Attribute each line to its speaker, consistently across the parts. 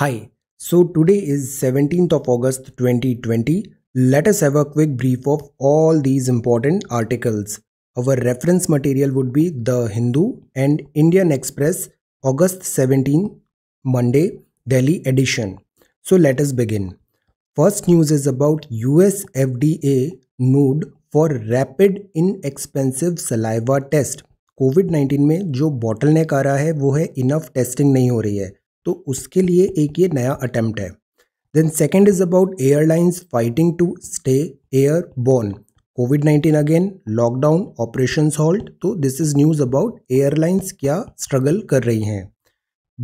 Speaker 1: Hi, so today is 17th of August 2020. Let us have a quick brief of all these important articles. Our reference material would be The Hindu and Indian Express, August 17, Monday, Delhi edition. So let us begin. First news is about US FDA nod for rapid inexpensive saliva test. COVID 19 में जो bottleneck आ रहा है वो है enough testing नहीं हो रही है तो उसके लिए एक ये नया अटैम्प्ट है then second is about airlines fighting to stay airborne COVID nineteen again lockdown operation halt तो this is news about airlines क्या स्ट्रगल कर रही हैं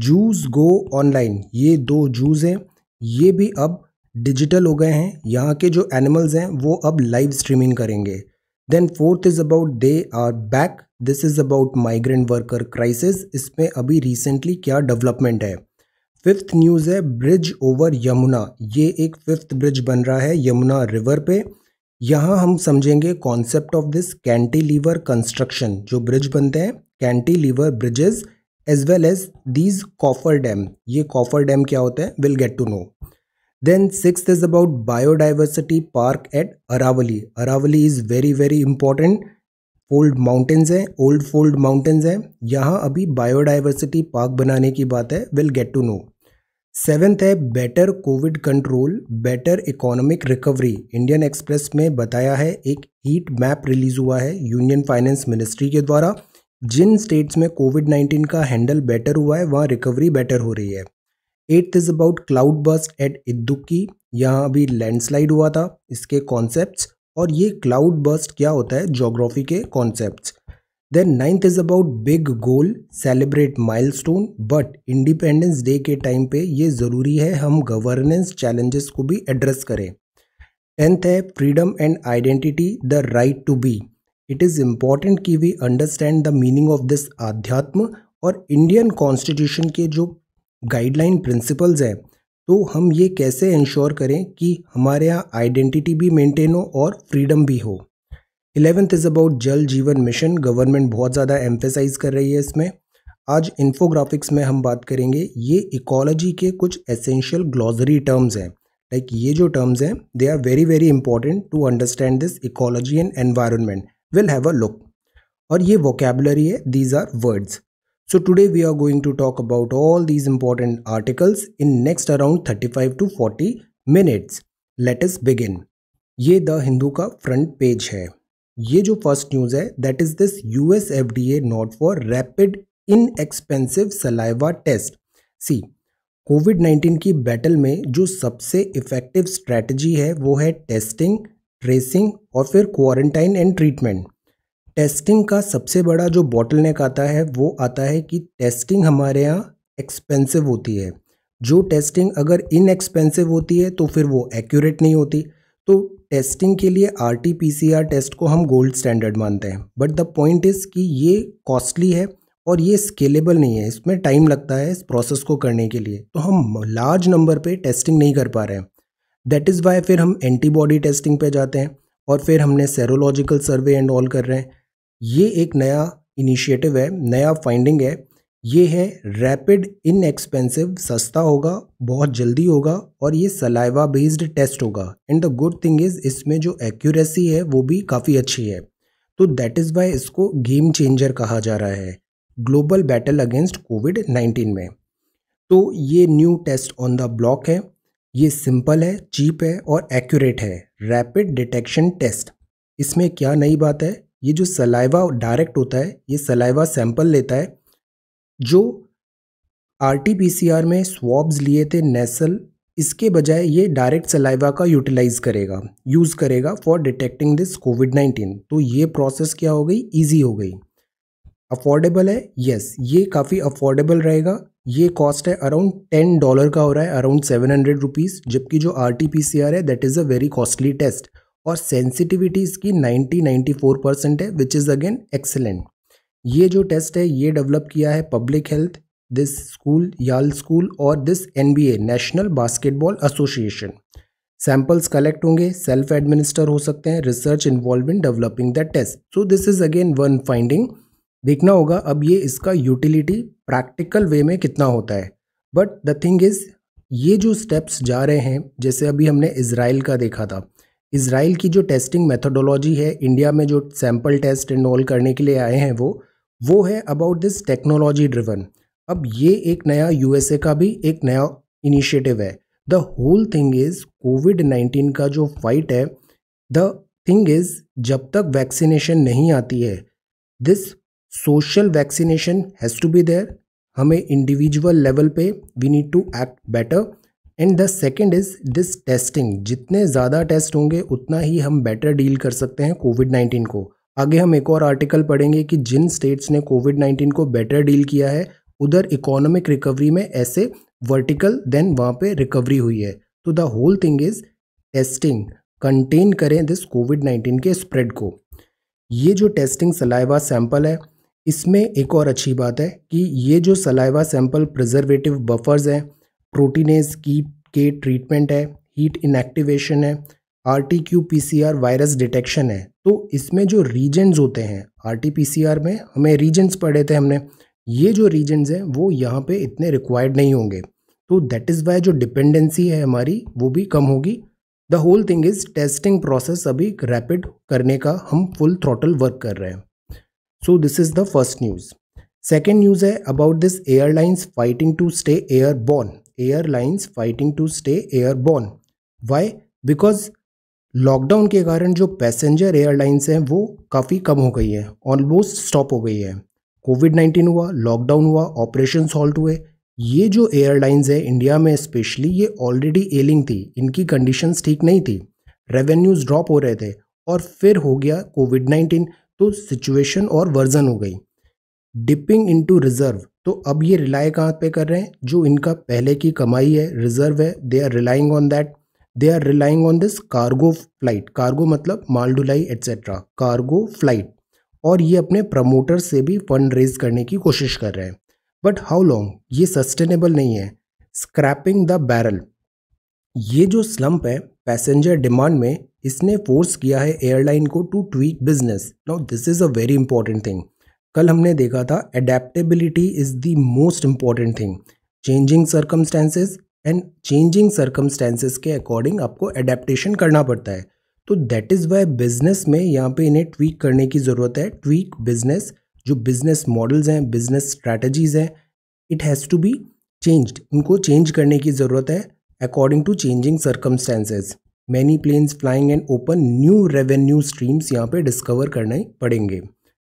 Speaker 1: जूस गो ऑनलाइन ये दो जूस हैं ये भी अब डिजिटल हो गए हैं यहाँ के जो एनिमल्स हैं वो अब लाइव स्ट्रीमिंग करेंगे then fourth is about they are back this is about migrant worker crisis इसमें अभी रिसेंटली क्या डेवलपमेंट है फिफ्थ न्यूज़ है ब्रिज ओवर यमुना ये एक फिफ्थ ब्रिज बन रहा है यमुना रिवर पे यहाँ हम समझेंगे concept of this cantilever construction जो ब्रिज बनते हैं cantilever bridges as well as these coffer dam ये कॉफर डैम क्या होता है will get to know then six is about biodiversity park at Aravalli Aravalli is very very important old mountains हैं old fold mountains हैं यहाँ अभी बायोडाइवर्सिटी पार्क बनाने की बात है will get to know seventh है better COVID control better economic recovery Indian Express में बताया है एक हीट मैप रिलीज हुआ है यूनियन फाइनेंस मिनिस्ट्री के द्वारा जिन स्टेट्स में कोविड नाइन्टीन का हैंडल बेटर हुआ है वहाँ रिकवरी बेटर हो रही है eighth is about cloudburst at Idukki यहाँ अभी लैंडस्लाइड हुआ था इसके कॉन्सेप्ट और ये क्लाउड बस्ट क्या होता है जोग्राफी के concepts then ninth is about big goal celebrate milestone but independence day के टाइम पे ये ज़रूरी है हम गवर्नेंस चैलेंजेस को भी एड्रेस करें टेंथ है freedom and identity the right to be it is important कि we understand the meaning of this आध्यात्म और इंडियन कॉन्स्टिट्यूशन के जो गाइडलाइन प्रिंसिपल्स हैं तो हम ये कैसे इंश्योर करें कि हमारे यहाँ आइडेंटिटी भी मेंटेन हो और फ्रीडम भी हो इलेवेंथ इज़ अबाउट जल जीवन मिशन गवर्नमेंट बहुत ज़्यादा एम्फेसाइज कर रही है इसमें आज इन्फोग्राफिक्स में हम बात करेंगे ये इकोलॉजी के कुछ एसेंशियल ग्लॉजरी टर्म्स हैं लाइक ये जो टर्म्स हैं they are very very important to understand this ecology and environment will have a look और ये वोकेबलरी है these are words So we are going to talk about all all important articles in next around thirty five to forty minutes let us begin ये the Hindu का front page है ये जो first news है that is this U S F D A not for rapid inexpensive saliva test see COVID nineteen की battle में जो सबसे इफ़ेक्टिव स्ट्रेटजी है वो है टेस्टिंग ट्रेसिंग और फिर क्वारंटाइन एंड ट्रीटमेंट टेस्टिंग का सबसे बड़ा जो बॉटलनेक आता है वो आता है कि टेस्टिंग हमारे यहाँ एक्सपेंसिव होती है जो टेस्टिंग अगर इनएक्सपेंसिव होती है तो फिर वो एक्यूरेट नहीं होती तो टेस्टिंग के लिए R T P C R test को हम गोल्ड स्टैंडर्ड मानते हैं बट द पॉइंट इज़ कि ये कॉस्टली है और ये स्केलेबल नहीं है इसमें टाइम लगता है इस प्रोसेस को करने के लिए तो हम लार्ज नंबर पे टेस्टिंग नहीं कर पा रहे हैं दैट इज़ वाई फिर हम एंटीबॉडी टेस्टिंग पे जाते हैं और फिर हमने सेरोलॉजिकल सर्वे एंड ऑल कर रहे हैं ये एक नया इनिशिएटिव है नया फाइंडिंग है ये है रैपिड इनएक्सपेंसिव सस्ता होगा बहुत जल्दी होगा और ये सलाइवा बेस्ड टेस्ट होगा and the good thing is इसमें जो एक्यूरेसी है वो भी काफ़ी अच्छी है तो दैट इज़ वाई इसको गेम चेंजर कहा जा रहा है global battle against COVID nineteen में तो ये new test on the block है ये सिंपल है चीप है और एक्यूरेट है रैपिड डिटेक्शन टेस्ट इसमें क्या नई बात है ये जो सलाइवा डायरेक्ट होता है ये सलाइवा सैंपल लेता है जो आर टी में स्वॉब्स लिए थे नेसल इसके बजाय ये डायरेक्ट सलाइवा का यूटिलाइज करेगा यूज़ करेगा for detecting this COVID nineteen तो ये प्रोसेस क्या हो गई ईजी हो गई अफोर्डेबल है यस yes, ये काफ़ी अफोर्डेबल रहेगा ये कॉस्ट है अराउंड टेन डॉलर का हो रहा है अराउंड सेवन हंड्रेड रुपीज़ जबकि जो R T P C R है that is a very costly test और सेंसिटिविटी इसकी नाइन्टी नाइन्टी फोर परसेंट है विच इज़ अगेन एक्सेलेंट ये जो टेस्ट है ये डेवलप किया है public health this school Yale school और this an national basketball association samples collect होंगे सेल्फ एडमिनिस्टर हो सकते हैं research involve in developing the test so this is again one finding देखना होगा अब ये इसका यूटिलिटी प्रैक्टिकल वे में कितना होता है बट द थिंग इज़ ये जो स्टेप्स जा रहे हैं जैसे अभी हमने इसराइल का देखा था इसराइल की जो टेस्टिंग मेथोडोलॉजी है इंडिया में जो सैम्पल टेस्ट इन्वॉल्व करने के लिए आए हैं वो वो है अबाउट दिस टेक्नोलॉजी ड्रिवन अब ये एक नया यूएसए का भी एक नया इनिशिएटिव है the whole thing is COVID nineteen का जो फाइट है द थिंग इज़ जब तक वैक्सीनेशन नहीं आती है this social vaccination has to be there हमें इंडिविजुअल लेवल पे we need to act better and the second is this testing जितने ज़्यादा टेस्ट होंगे उतना ही हम बेटर डील कर सकते हैं कोविड नाइन्टीन को आगे हम एक और आर्टिकल पढ़ेंगे कि जिन स्टेट्स ने कोविड नाइन्टीन को बेटर डील किया है उधर इकोनॉमिक रिकवरी में ऐसे वर्टिकल देन वहाँ पे रिकवरी हुई है तो the whole thing is testing contain करें दिस कोविड नाइन्टीन के स्प्रेड को ये जो टेस्टिंग सलाइवा सैंपल है इसमें एक और अच्छी बात है कि ये जो सलाइवा सैंपल प्रिजर्वेटिव बफर्स हैं प्रोटीनेज की के ट्रीटमेंट है हीट इनएक्टिवेशन है R T Q P C R virus detection है तो इसमें जो रीजन्स होते हैं R T P C R में हमें रीजन्स पढ़े थे हमने ये जो रीजन्स हैं वो यहाँ पे इतने रिक्वायर्ड नहीं होंगे तो दैट इज़ वाई जो डिपेंडेंसी है हमारी वो भी कम होगी the whole thing is testing process अभी रैपिड करने का हम फुल थ्रोटल वर्क कर रहे हैं so this is the first news second news है about this airlines fighting to stay airborne airlines fighting to stay airborne why because lockdown के कारण जो पैसेंजर एयरलाइंस हैं वो काफ़ी कम हो गई हैं ऑलमोस्ट स्टॉप हो गई है कोविड नाइन्टीन हुआ लॉकडाउन हुआ ऑपरेशन हॉल्ट हुए ये जो एयरलाइंस है इंडिया में स्पेशली ये ऑलरेडी एलिंग थी इनकी कंडीशंस ठीक नहीं थी रेवेन्यूज़ ड्रॉप हो रहे थे और फिर हो गया कोविड नाइन्टीन तो सिचुएशन और वर्जन हो गई डिपिंग इनटू रिज़र्व तो अब ये रिलाय कहाँ पे कर रहे हैं जो इनका पहले की कमाई है रिज़र्व है they are relying on that they are relying on this cargo flight cargo मतलब माल ढुलाई एट्सेट्रा कार्गो फ्लाइट और ये अपने प्रमोटर से भी फंड रेज करने की कोशिश कर रहे हैं बट हाउ लॉन्ग ये सस्टेनेबल नहीं है स्क्रैपिंग द बैरल ये जो स्लम्प है पैसेंजर डिमांड में इसने फोर्स किया है एयरलाइन को to tweak business now this is a very important thing कल हमने देखा था adaptability is the most important thing changing circumstances and changing circumstances के अकॉर्डिंग आपको एडेप्टेशन करना पड़ता है तो दैट इज़ वाई बिजनेस में यहाँ पे इन्हें ट्वीक करने की ज़रूरत है ट्वीक बिजनेस जो बिजनेस मॉडल्स हैं बिजनेस स्ट्रैटेजीज हैं it has to be changed इनको चेंज करने की ज़रूरत है according to changing circumstances many planes flying and open new revenue streams यहाँ पे डिस्कवर करने पड़ेंगे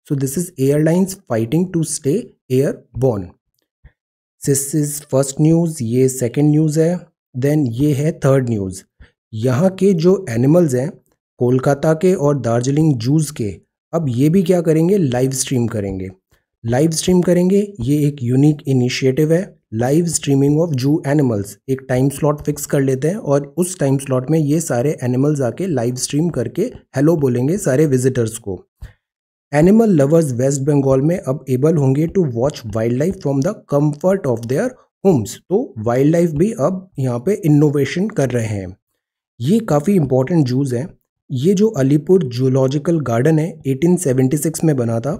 Speaker 1: so this is airlines fighting to stay airborne this is first news ये सेकेंड न्यूज़ है देन ये है थर्ड न्यूज़ यहाँ के जो एनिमल्स हैं कोलकाता के और दार्जिलिंग जूज के अब ये भी क्या करेंगे लाइव स्ट्रीम करेंगे लाइव स्ट्रीम करेंगे ये एक यूनिक इनिशिएटिव है live streaming of zoo animals एक टाइम स्लॉट फिक्स कर लेते हैं और उस टाइम स्लॉट में ये सारे एनिमल्स आके लाइव स्ट्रीम करके हेलो बोलेंगे सारे विजिटर्स को एनिमल लवर्स वेस्ट बंगाल में अब एबल होंगे to watch wildlife from the comfort of their homes तो वाइल्ड लाइफ भी अब यहाँ पे इनोवेशन कर रहे हैं ये काफ़ी इंपॉर्टेंट जूज हैं ये जो अलीपुर जूलॉजिकल गार्डन है 1876 में बना था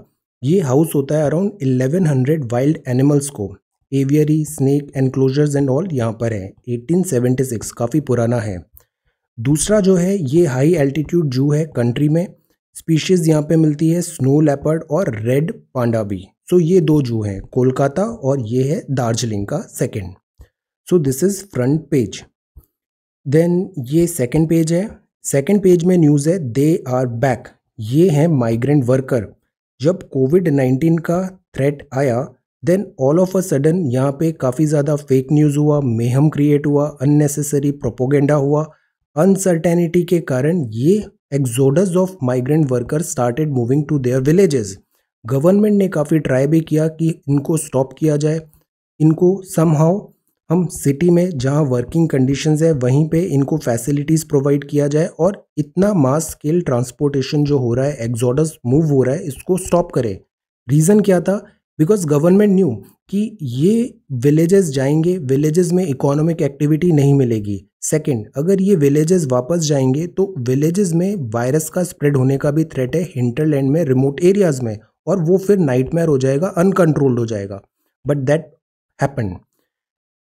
Speaker 1: ये हाउस होता है अराउंड 1100 वाइल्ड एनिमल्स को aviary snake enclosures and all यहाँ पर है 1876 काफ़ी पुराना है दूसरा जो है ये हाई एल्टीट्यूड जू है कंट्री में स्पीशीज़ यहाँ पे मिलती है स्नो लेपर्ड और रेड पांडा भी सो so, ये दो जू हैं कोलकाता और ये है दार्जिलिंग का second so this is front page then ये सेकेंड पेज है सेकेंड पेज में न्यूज़ है दे आर बैक ये हैं माइग्रेंट वर्कर जब कोविड नाइन्टीन का थ्रेट आया then all of a sudden यहाँ पे काफ़ी ज़्यादा फेक न्यूज़ हुआ मेहम क्रिएट हुआ अननेसेसरी प्रोपोगेंडा हुआ अनसर्टेनिटी के कारण ये exodus of migrant worker started moving to their villages government ने काफ़ी ट्राई भी किया कि इनको स्टॉप किया जाए इनको समहाउ हम सिटी में जहाँ वर्किंग कंडीशंस है वहीं पे इनको फैसिलिटीज़ प्रोवाइड किया जाए और इतना मास स्केल ट्रांसपोर्टेशन जो हो रहा है एक्जोडस मूव हो रहा है इसको स्टॉप करें रीज़न क्या था बिकॉज गवर्नमेंट न्यू कि ये विलेजेस जाएंगे विलेजेस में इकोनॉमिक एक्टिविटी नहीं मिलेगी सेकंड अगर ये विलेजेस वापस जाएंगे तो विलेजेस में वायरस का स्प्रेड होने का भी थ्रेट है हिंटरलैंड में रिमोट एरियाज में और वो फिर नाइटमेयर हो जाएगा अनकंट्रोल्ड हो जाएगा बट दैट हैपन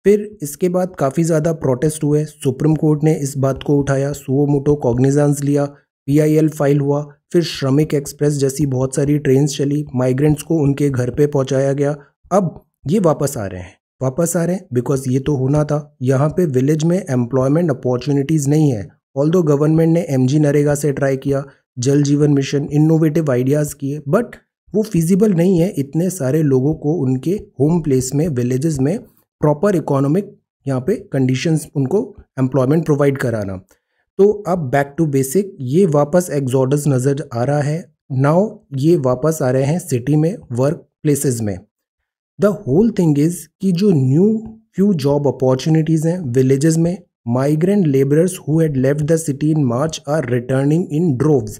Speaker 1: फिर इसके बाद काफ़ी ज़्यादा प्रोटेस्ट हुए सुप्रीम कोर्ट ने इस बात को उठाया सुओ मोटो कॉग्निजांस लिया पीआईएल फाइल हुआ फिर श्रमिक एक्सप्रेस जैसी बहुत सारी ट्रेन चली माइग्रेंट्स को उनके घर पे पहुंचाया गया अब ये वापस आ रहे हैं वापस आ रहे हैं बिकॉज ये तो होना था यहाँ पे विलेज में एम्प्लॉयमेंट अपॉर्चुनिटीज़ नहीं है ऑल दो गवर्नमेंट ने एम जी नरेगा से ट्राई किया Jal Jeevan mission innovative ideas किए बट वो फिजिबल नहीं है इतने सारे लोगों को उनके होम प्लेस में विलेजेस में प्रॉपर इकोनॉमिक यहाँ पे कंडीशंस उनको एम्प्लॉयमेंट प्रोवाइड कराना तो अब बैक टू बेसिक ये वापस एग्जॉर्डस नज़र आ रहा है नाउ ये वापस आ रहे हैं सिटी में वर्क प्लेसेस में द होल थिंग इज़ कि जो न्यू फ्यू जॉब अपॉर्चुनिटीज़ हैं विलेजेस में migrant labourers who had left the city in March are returning in droves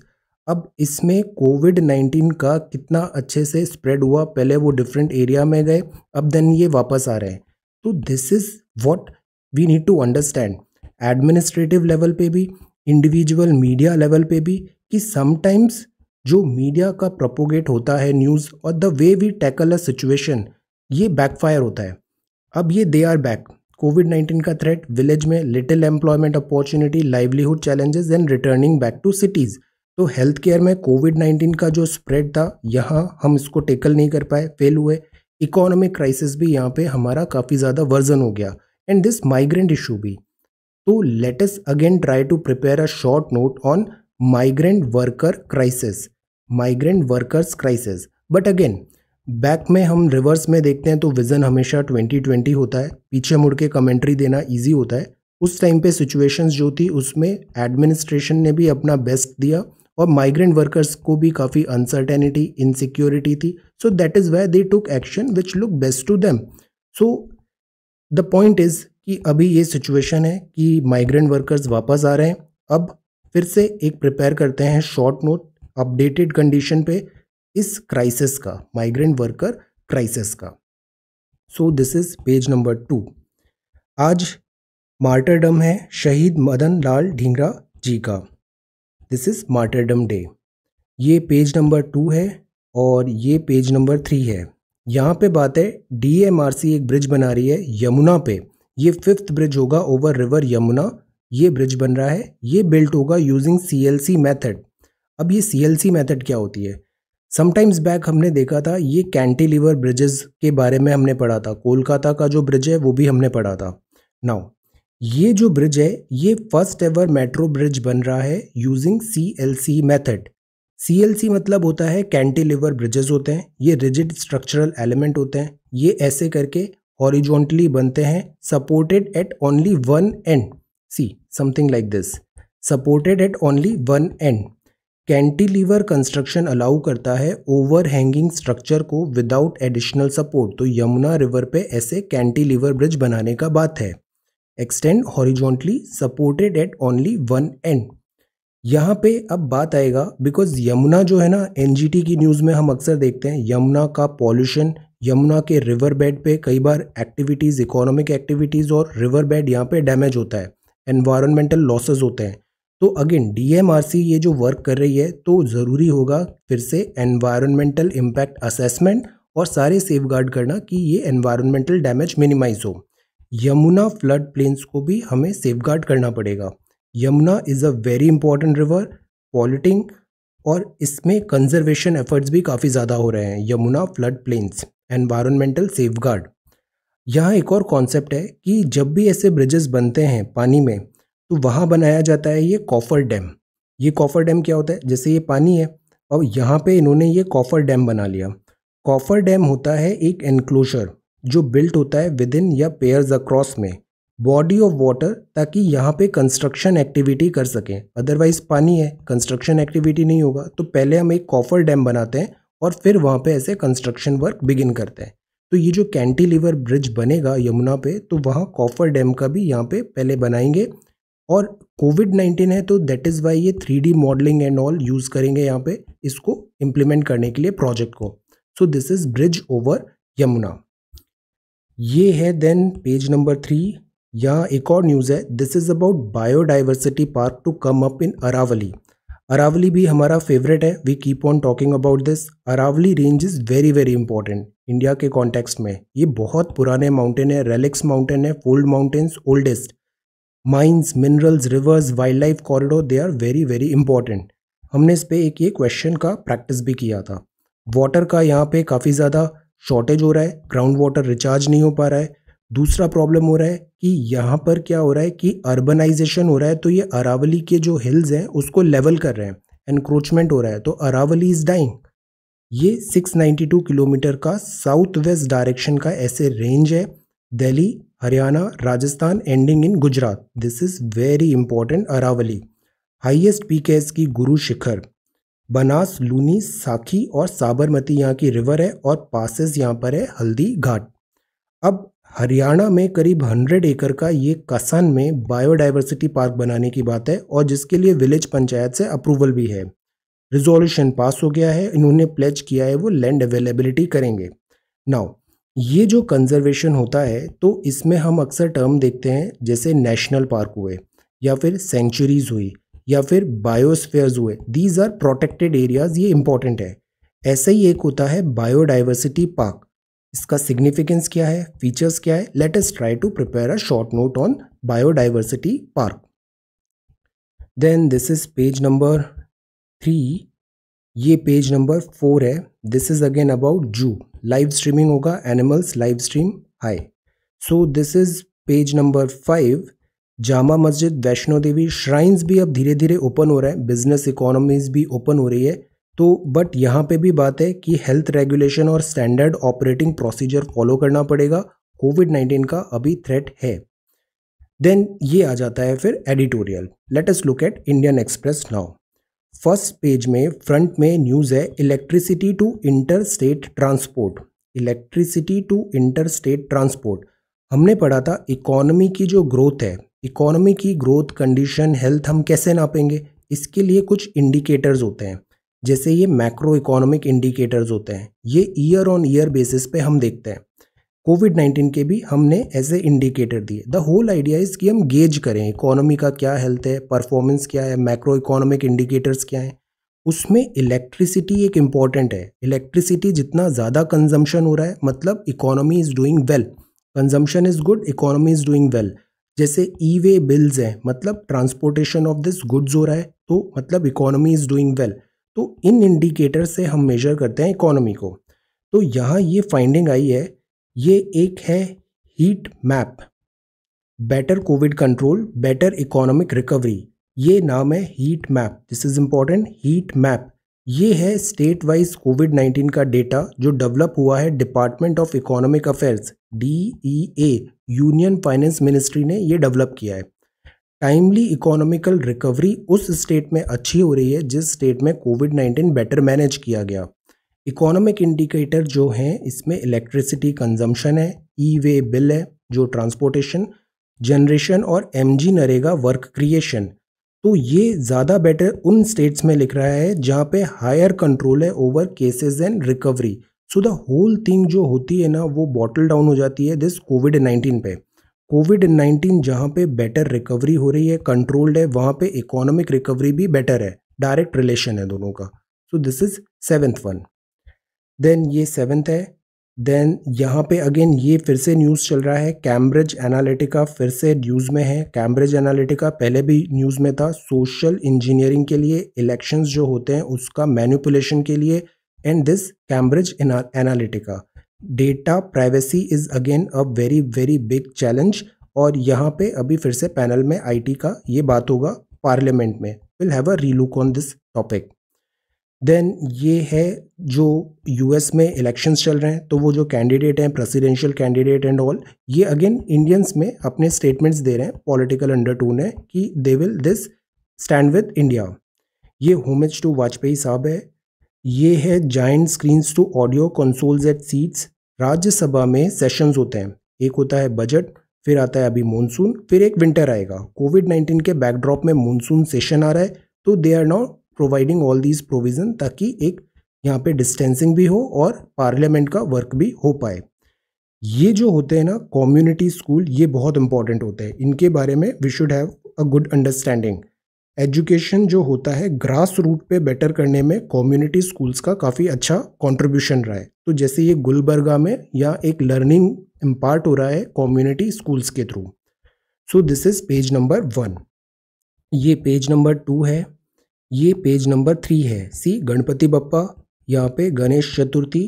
Speaker 1: अब इसमें कोविड नाइन्टीन का कितना अच्छे से स्प्रेड हुआ पहले वो डिफरेंट एरिया में गए अब देन ये वापस आ रहे हैं तो this is what we need to understand administrative level पे भी इंडिविजुअल मीडिया लेवल पे भी कि समटाइम्स जो मीडिया का प्रोपोगेट होता है न्यूज़ और the way we tackle a situation ये बैकफायर होता है अब ये they are back COVID nineteen का थ्रेट विलेज में little employment opportunity livelihood challenges and returning back to cities तो हेल्थ केयर में कोविड नाइन्टीन का जो स्प्रेड था यहाँ हम इसको टेकल नहीं कर पाए फेल हुए इकोनॉमिक क्राइसिस भी यहाँ पे हमारा काफ़ी ज़्यादा वर्जन हो गया एंड दिस माइग्रेंट इशू भी तो latest again try to prepare a short note on migrant worker crisis migrant workers crisis but again back में हम रिवर्स में देखते हैं तो विज़न हमेशा 2020 होता है पीछे मुड़ के कमेंट्री देना ईजी होता है उस टाइम पे सिचुएशंस जो थी उसमें एडमिनिस्ट्रेशन ने भी अपना बेस्ट दिया और माइग्रेंट वर्कर्स को भी काफ़ी अनसर्टेनिटी इनसिक्योरिटी थी so that is why they took action which look best to them so the point is कि अभी ये सिचुएशन है कि माइग्रेंट वर्कर्स वापस आ रहे हैं अब फिर से एक प्रिपेयर करते हैं शॉर्ट नोट अपडेटेड कंडीशन पे इस क्राइसिस का माइग्रेंट वर्कर क्राइसिस का so this is page number two आज मार्टरडम है शहीद मदन लाल ढींगरा जी का दिस इज़ मार्टरडम डे ये पेज नंबर टू है और ये पेज नंबर थ्री है यहाँ पे बात है डी एक ब्रिज बना रही है यमुना पे ये फिफ्थ ब्रिज होगा ओवर रिवर यमुना ये ब्रिज बन रहा है ये बिल्ट होगा यूजिंग सी मेथड अब ये सी मेथड क्या होती है समटाइम्स बैक हमने देखा था ये कैंटिलीवर ब्रिजेस के बारे में हमने पढ़ा था कोलकाता का जो ब्रिज है वो भी हमने पढ़ा था नाउ ये जो ब्रिज है ये फर्स्ट एवर मेट्रो ब्रिज बन रहा है using C L C method C L C मतलब होता है कैंटिलीवर ब्रिजेस होते हैं ये रिजिड स्ट्रक्चरल एलिमेंट होते हैं ये ऐसे करके हॉरिजोंटली बनते हैं supported at only one end see something like this supported at only one end cantilever construction allow करता है ओवर हैंगिंग स्ट्रक्चर को विदाउट एडिशनल सपोर्ट तो यमुना रिवर पे ऐसे कैंटीलीवर ब्रिज बनाने का बात है extend horizontally supported at only one end यहाँ पे अब बात आएगा बिकॉज यमुना जो है ना एन की न्यूज़ में हम अक्सर देखते हैं यमुना का पॉल्यूशन यमुना के रिवर बेड पे कई बार एक्टिविटीज़ इकोनॉमिक एक्टिविटीज़ और रिवर बेड यहाँ पे डैमेज होता है एनवायरमेंटल लॉसेज होते हैं तो अगेन डीएमआरसी ये जो वर्क कर रही है तो ज़रूरी होगा फिर से एनवायरमेंटल इम्पैक्ट असेसमेंट और सारे सेफ करना कि ये एनवायरमेंटल डैमेज मिनिमाइज हो यमुना फ्लड प्लेन्स को भी हमें सेफ करना पड़ेगा Yamuna is a very important river polluting और इसमें कंजर्वेशन एफर्ट्स भी काफ़ी ज़्यादा हो रहे हैं Yamuna flood plains environmental safeguard यहाँ एक और कॉन्सेप्ट है कि जब भी ऐसे ब्रिजेस बनते हैं पानी में तो वहाँ बनाया जाता है ये कॉफर डैम ये कॉफर डैम क्या होता है जैसे ये पानी है अब यहाँ पे इन्होंने ये कॉफर डैम बना लिया कॉफर डैम होता है एक एनक्लोजर जो बिल्ट होता है विद इन या पेयर्स अक्रॉस में बॉडी ऑफ वाटर ताकि यहाँ पे कंस्ट्रक्शन एक्टिविटी कर सकें अदरवाइज पानी है कंस्ट्रक्शन एक्टिविटी नहीं होगा तो पहले हम एक कॉफर डैम बनाते हैं और फिर वहाँ पे ऐसे कंस्ट्रक्शन वर्क बिगिन करते हैं तो ये जो कैंटीलीवर ब्रिज बनेगा यमुना पे तो वहाँ कॉफर डैम का भी यहाँ पे पहले बनाएंगे और कोविड नाइन्टीन है तो दैट इज़ वाई ये three D modelling and all use करेंगे यहाँ पे इसको इम्प्लीमेंट करने के लिए प्रोजेक्ट को so this is bridge over Yamuna ये है देन पेज नंबर थ्री यहाँ एक और न्यूज़ है this is about biodiversity park to come up in Aravalli Aravalli भी हमारा फेवरेट है we keep on talking about this Aravalli range is very very important India के कॉन्टेक्स्ट में ये बहुत पुराने माउंटेन है रेलिक्स माउंटेन है fold mountains oldest mines minerals rivers wildlife corridor they are very very important हमने इस पर एक ये क्वेश्चन का प्रैक्टिस भी किया था वाटर का यहाँ पे काफ़ी ज़्यादा शॉर्टेज हो रहा है ग्राउंड वाटर रिचार्ज नहीं हो पा रहा है दूसरा प्रॉब्लम हो रहा है कि यहाँ पर क्या हो रहा है कि अर्बनाइजेशन हो रहा है तो ये अरावली के जो हिल्स हैं उसको लेवल कर रहे हैं एनक्रोचमेंट हो रहा है तो अरावली इज़ डाइंग ये 692 किलोमीटर का साउथ वेस्ट डायरेक्शन का ऐसे रेंज है Delhi Haryana Rajasthan ending in Gujarat this is very important Aravalli highest peak है इसकी गुरु शिखर बनास लूनी साखी और साबरमती यहाँ की रिवर है और पासेस यहाँ पर है हल्दी घाट अब हरियाणा में करीब 100 एकड़ का ये कसन में बायोडाइवर्सिटी पार्क बनाने की बात है और जिसके लिए विलेज पंचायत से अप्रूवल भी है रिजोल्यूशन पास हो गया है इन्होंने प्लेज किया है वो लैंड अवेलेबिलिटी करेंगे नाउ ये जो कंजर्वेशन होता है तो इसमें हम अक्सर टर्म देखते हैं जैसे नेशनल पार्क हुए या फिर सेंचुरीज हुई या फिर बायोस्फेयर्स हुए दीज आर प्रोटेक्टेड एरियाज ये इंपॉर्टेंट है ऐसा ही एक होता है बायोडाइवर्सिटी पार्क इसका सिग्निफिकेंस क्या है फीचर्स क्या है let's try to prepare a short note on biodiversity park then this is page number three ये पेज नंबर फोर है this is again about zoo live streaming होगा animals live stream हाई so this is page number five Jama Masjid Vaishno Devi shrines भी अब धीरे धीरे open हो रहे हैं बिजनेस इकोनॉमीज भी ओपन हो रही है तो बट यहाँ पे भी बात है कि हेल्थ रेगुलेशन और स्टैंडर्ड ऑपरेटिंग प्रोसीजर फॉलो करना पड़ेगा कोविड नाइन्टीन का अभी थ्रेट है देन ये आ जाता है फिर editorial let us look at Indian Express now first page में फ्रंट में न्यूज़ है electricity to inter state transport electricity to inter state transport हमने पढ़ा था इकोनॉमी की जो ग्रोथ है इकोनॉमी की ग्रोथ कंडीशन हेल्थ हम कैसे नापेंगे इसके लिए कुछ इंडिकेटर्स होते हैं जैसे ये मैक्रो इकोनॉमिक इंडिकेटर्स होते हैं ये ईयर ऑन ईयर बेसिस पे हम देखते हैं कोविड नाइन्टीन के भी हमने एज ए इंडिकेटर दिए द होल आइडिया इज़ कि हम गेज करें इकोनॉमी का क्या हेल्थ है परफॉर्मेंस क्या है मैक्रो इकोनॉमिक इंडिकेटर्स क्या हैं उसमें इलेक्ट्रिसिटी एक इम्पॉर्टेंट है इलेक्ट्रिसिटी जितना ज़्यादा कंजम्पशन हो रहा है मतलब economy is doing well consumption is good economy is doing well जैसे ई वे बिल्स हैं मतलब ट्रांसपोर्टेशन ऑफ दिस गुड्स हो रहा है तो मतलब इकोनॉमी इज़ डूइंग वेल तो इन इंडिकेटर से हम मेजर करते हैं इकोनॉमी को तो यहाँ ये फाइंडिंग आई है ये एक है heat map better COVID control better economic recovery ये नाम है heat map this is important heat map ये है स्टेट वाइज कोविड 19 का डेटा जो डेवलप हुआ है department of economic affairs D E union finance ministry ने ये डेवलप किया है टाइमली इकोनॉमिकल रिकवरी उस स्टेट में अच्छी हो रही है जिस स्टेट में कोविड 19 बेटर मैनेज किया गया इकोनॉमिक इंडिकेटर जो हैं इसमें इलेक्ट्रिसिटी कंजम्पशन है ई वे बिल है जो ट्रांसपोर्टेशन जनरेशन और M G NREGA work creation तो ये ज़्यादा बेटर उन स्टेट्स में लिख रहा है जहाँ पे हायर कंट्रोल है over cases and recovery so the whole thing जो होती है ना वो बॉटल डाउन हो जाती है दिस कोविड नाइन्टीन पे कोविड नाइन्टीन जहाँ पे बेटर रिकवरी हो रही है कंट्रोल्ड है वहाँ पे इकोनॉमिक रिकवरी भी बेटर है डायरेक्ट रिलेशन है दोनों का so this is seventh one then ये सेवन्थ है देन यहाँ पे अगेन ये फिर से न्यूज़ चल रहा है कैम्ब्रिज एनालिटिका फिर से न्यूज़ में है कैम्ब्रिज एनालिटिका पहले भी न्यूज़ में था सोशल इंजीनियरिंग के लिए इलेक्शंस जो होते हैं उसका मैनिपुलेशन के लिए and this Cambridge Analytica data privacy is again a very very big challenge और यहाँ पे अभी फिर से पैनल में आई का ये बात होगा पार्लियामेंट में will have a relook on this topic then ये है जो यूएस में इलेक्शंस चल रहे हैं तो वो जो कैंडिडेट हैं प्रेसिडेंशियल कैंडिडेट एंड ऑल ये अगेन इंडियंस में अपने स्टेटमेंट्स दे रहे हैं पॉलिटिकल अंडर टून है कि they will this stand with India ये होमेज टू वाजपेयी साहब है ये है giant screens to audio consoles at seats Rajya Sabha में सेशंस होते हैं एक होता है बजट फिर आता है अभी मानसून फिर एक विंटर आएगा कोविड नाइन्टीन के बैकड्रॉप में मानसून सेशन आ रहा है तो they are now providing all these provision ताकि एक यहाँ पे डिस्टेंसिंग भी हो और पार्लियामेंट का वर्क भी हो पाए ये जो होते हैं ना कम्युनिटी स्कूल ये बहुत इंपॉर्टेंट होते हैं इनके बारे में we should have a good understanding education जो होता है ग्रास रूट पे बेटर करने में कम्युनिटी स्कूल्स का काफ़ी अच्छा कंट्रीब्यूशन रहा है तो जैसे ये गुलबर्गा में या एक लर्निंग इम्पार्ट हो रहा है कॉम्युनिटी स्कूल्स के through so this is page number one ये पेज नंबर टू है ये पेज नंबर थ्री है सी गणपति बप्पा यहाँ पे Ganesh Chaturthi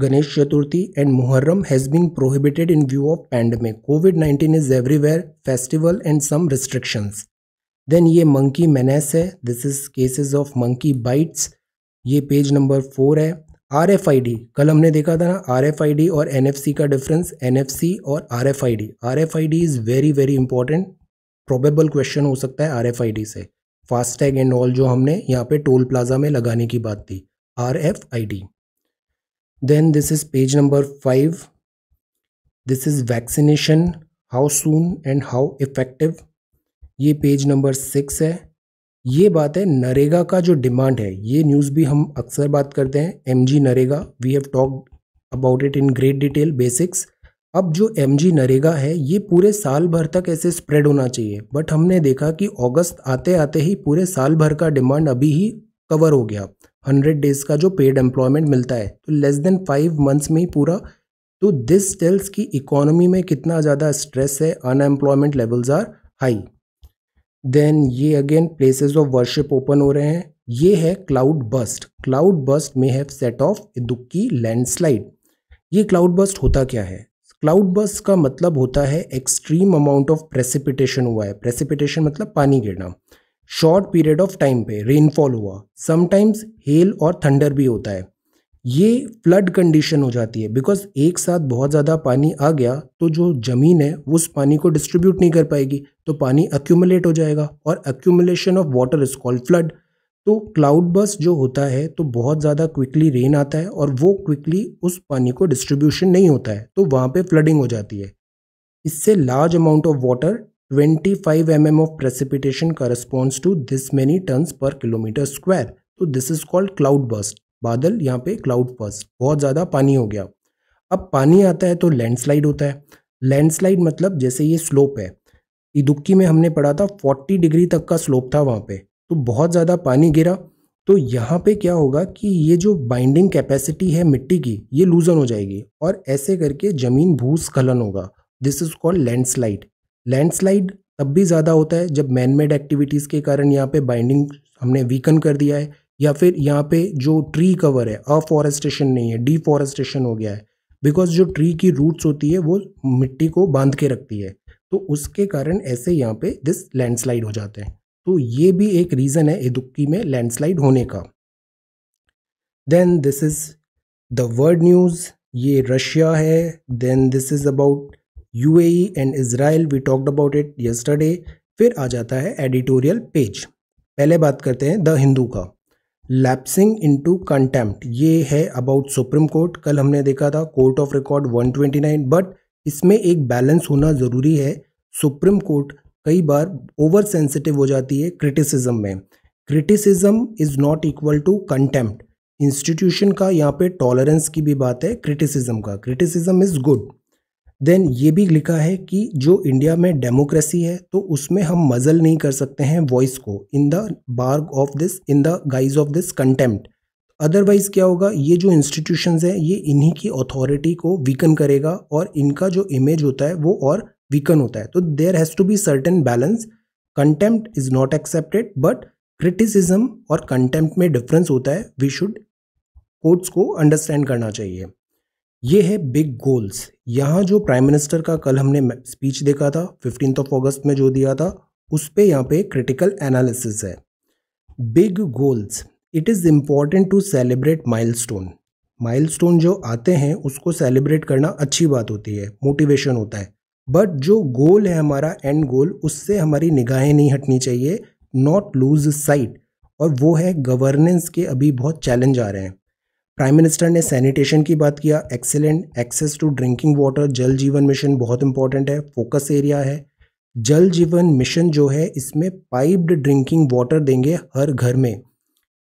Speaker 1: Ganesh Chaturthi and Muharram has been prohibited in view of pandemic COVID nineteen is everywhere festival and some restrictions then ये monkey menace है this is cases of monkey bites ये page number four है R F I D कल हमने देखा था ना R F I D और एन एफ सी का डिफरेंस एन एफ सी और R F I D R F I D is very very important probable question हो सकता है आर एफ आई डी से फास्टैग एंड ऑल जो हमने यहाँ पे टोल प्लाजा में लगाने की बात थी R F I D then this is page number five this is vaccination how soon and how effective ये पेज नंबर सिक्स है ये बात है नरेगा का जो डिमांड है ये न्यूज़ भी हम अक्सर बात करते हैं M G NREGA we have talk about it in great detail basics अब जो एम जी नरेगा है ये पूरे साल भर तक ऐसे स्प्रेड होना चाहिए बट हमने देखा कि अगस्त आते आते ही पूरे साल भर का डिमांड अभी ही कवर हो गया हंड्रेड डेज का जो पेड एम्प्लॉयमेंट मिलता है तो लेस देन फाइव मंथ्स में ही पूरा तो दिस टेल्स की इकोनॉमी में कितना ज़्यादा स्ट्रेस है unemployment levels are high then ये again places of worship open हो रहे हैं ये है क्लाउड बस्ट क्लाउड बस्ट में have set off Idukki landslide ये क्लाउड बस्ट होता क्या है क्लाउड बस का मतलब होता है एक्सट्रीम अमाउंट ऑफ प्रेसिपिटेशन हुआ है प्रेसिपिटेशन मतलब पानी गिरना शॉर्ट पीरियड ऑफ टाइम पे रेनफॉल हुआ समटाइम्स हेल और थंडर भी होता है ये फ्लड कंडीशन हो जाती है बिकॉज एक साथ बहुत ज़्यादा पानी आ गया तो जो ज़मीन है उस पानी को डिस्ट्रीब्यूट नहीं कर पाएगी तो पानी अक्यूमुलेट हो जाएगा और accumulation of water is called flood तो क्लाउड बस जो होता है तो बहुत ज़्यादा क्विकली रेन आता है और वो क्विकली उस पानी को डिस्ट्रीब्यूशन नहीं होता है तो वहाँ पे फ्लडिंग हो जाती है इससे large amount of water 25 five M M of precipitation corresponds to this many tons per kilometre square तो this is called cloudburst बादल यहाँ पे क्लाउड बस बहुत ज़्यादा पानी हो गया अब पानी आता है तो लैंडस्लाइड होता है लैंडस्लाइड मतलब जैसे ये स्लोप है इदुक्की में हमने पढ़ा था 40 डिग्री तक का स्लोप था वहाँ पे तो बहुत ज़्यादा पानी गिरा तो यहाँ पे क्या होगा कि ये जो बाइंडिंग कैपेसिटी है मिट्टी की ये लूजन हो जाएगी और ऐसे करके ज़मीन भूस्खलन होगा this is called landslide landslide तब भी ज़्यादा होता है जब मैन मेड एक्टिविटीज़ के कारण यहाँ पे बाइंडिंग हमने वीकन कर दिया है या फिर यहाँ पे जो ट्री कवर है अफॉरेस्टेशन नहीं है डिफॉरेस्टेशन हो गया है बिकॉज जो ट्री की रूट्स होती है वो मिट्टी को बांध के रखती है तो उसके कारण ऐसे यहाँ पे दिस लैंडस्लाइड हो जाते हैं तो ये भी एक रीज़न है इदुक्की में लैंडस्लाइड होने का then this is the world news ये रशिया है then this is about U and Israel we talked about it yesterday फिर आ जाता है एडिटोरियल पेज पहले बात करते हैं द हिंदू का लैप्सिंग इनटू कंटेम्प्ट ये है अबाउट सुप्रीम कोर्ट कल हमने देखा था कोर्ट ऑफ रिकॉर्ड 129 बट इसमें एक बैलेंस होना ज़रूरी है सुप्रीम कोर्ट कई बार ओवर सेंसिटिव हो जाती है क्रिटिसिज्म में criticism is not equal to contempt institution का यहाँ पे टॉलरेंस की भी बात है क्रिटिसिज्म का क्रिटिसिज्म इज़ गुड देन ये भी लिखा है कि जो इंडिया में डेमोक्रेसी है तो उसमें हम मजल नहीं कर सकते हैं वॉइस को इन द बार्ग of this in the guise of this contempt otherwise क्या होगा ये जो इंस्टीट्यूशंस हैं ये इन्हीं की अथॉरिटी को वीकन करेगा और इनका जो इमेज होता है वो और वीकन होता है तो there has to be certain balance contempt is not accepted but criticism और कंटेम्प्ट में डिफरेंस होता है वी शुड कोर्ट्स को अंडरस्टैंड करना चाहिए ये है बिग गोल्स यहाँ जो प्राइम मिनिस्टर का कल हमने स्पीच देखा था फिफ्टीन ऑफ ऑगस्ट में जो दिया था उस पर यहाँ पे क्रिटिकल एनालिसिस है big goals it is important to celebrate milestone milestone जो आते हैं उसको सेलिब्रेट करना अच्छी बात होती है मोटिवेशन होता है बट जो गोल है हमारा एंड गोल उससे हमारी निगाहें नहीं हटनी चाहिए नॉट लूज साइट और वो है गवर्नेंस के अभी बहुत चैलेंज आ रहे हैं प्राइम मिनिस्टर ने सैनिटेशन की बात किया excellent access to drinking water Jal Jeevan mission बहुत इंपॉर्टेंट है फोकस एरिया है जल जीवन मिशन जो है इसमें पाइप्ड ड्रिंकिंग वाटर देंगे हर घर में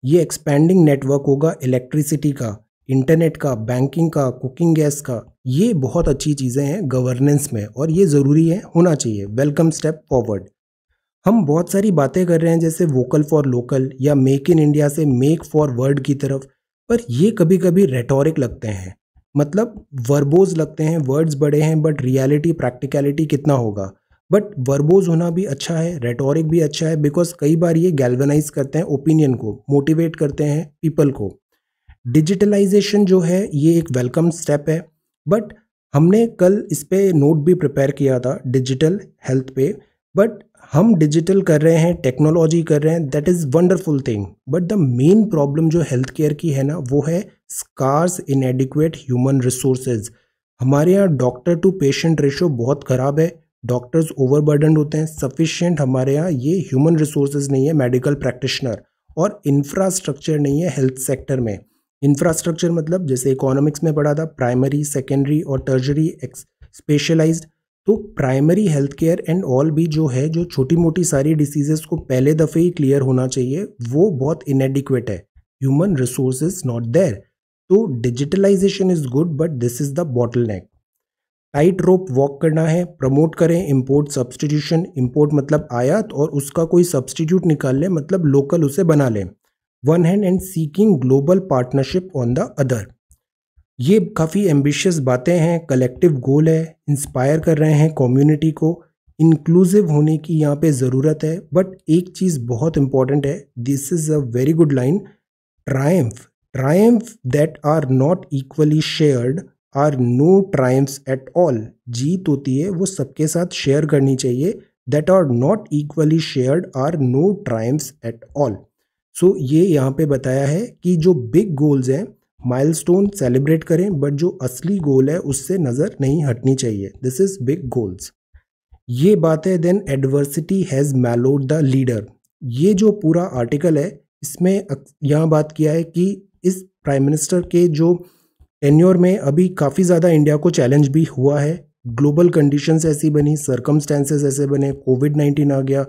Speaker 1: ये एक्सपेंडिंग नेटवर्क होगा इलेक्ट्रिसिटी का इंटरनेट का बैंकिंग का कुकिंग गैस का ये बहुत अच्छी चीज़ें हैं गवर्नेंस में और ये ज़रूरी है होना चाहिए वेलकम स्टेप फॉरवर्ड हम बहुत सारी बातें कर रहे हैं जैसे वोकल फॉर लोकल या मेक इन इंडिया से मेक फॉर वर्ल्ड की तरफ पर ये कभी कभी रेटोरिक लगते हैं मतलब वर्बोज लगते हैं वर्ड्स बड़े हैं बट रियलिटी प्रैक्टिकलिटी कितना होगा बट वर्बोज होना भी अच्छा है रेटोरिक भी अच्छा है बिकॉज कई बार ये गैल्वेनाइज करते हैं ओपिनियन को मोटिवेट करते हैं पीपल को डिजिटलाइजेशन जो है ये एक वेलकम स्टेप है बट हमने कल इस पर नोट भी प्रिपेयर किया था डिजिटल हेल्थ पे बट हम डिजिटल कर रहे हैं टेक्नोलॉजी कर रहे हैं that is wonderful thing but the main problem जो हेल्थ केयर की है ना वो है scarce inadequate human resources हमारे यहाँ डॉक्टर टू पेशेंट रेशो बहुत ख़राब है डॉक्टर्स ओवरबर्डन होते हैं सफिशियंट हमारे यहाँ ये ह्यूमन रिसोर्सेज नहीं है मेडिकल प्रैक्टिशनर और इंफ्रास्ट्रक्चर नहीं है हेल्थ सेक्टर में इंफ्रास्ट्रक्चर मतलब जैसे इकोनॉमिक्स में पढ़ा था प्राइमरी सेकेंडरी और टर्जरी स्पेशलाइज तो primary health care and all भी जो है जो छोटी मोटी सारी डिसीजेस को पहले दफ़े ही क्लियर होना चाहिए वो बहुत इनएडिक्वेट है human resource is not there तो digitalization is good but this is the bottleneck tightrope walk करना है प्रमोट करें इम्पोर्ट सब्सटीट्यूशन इम्पोर्ट मतलब आयात और उसका कोई सब्सटीट्यूट निकाल लें मतलब लोकल उसे बना लें one hand and seeking global partnership on the other ये काफ़ी एम्बिशियस बातें हैं कलेक्टिव गोल है इंस्पायर कर रहे हैं कम्युनिटी को इंक्लूसिव होने की यहाँ पे ज़रूरत है बट एक चीज़ बहुत इंपॉर्टेंट है this is a very good line triumph triumph that are not equally shared are no triumphs at all जीत होती है वो सबके साथ शेयर करनी चाहिए that are not equally shared are no triumphs at all so so, ये यहाँ पे बताया है कि जो बिग गोल्स हैं माइलस्टोन सेलिब्रेट करें बट जो असली गोल है उससे नज़र नहीं हटनी चाहिए दिस इज़ बिग गोल्स ये बात है then adversity has mellowed the leader ये जो पूरा आर्टिकल है इसमें यहाँ बात किया है कि इस प्राइम मिनिस्टर के जो टेन्योर में अभी काफ़ी ज़्यादा इंडिया को चैलेंज भी हुआ है ग्लोबल कंडीशंस ऐसी बनी सरकमस्टेंसेस ऐसे बने कोविड नाइन्टीन आ गया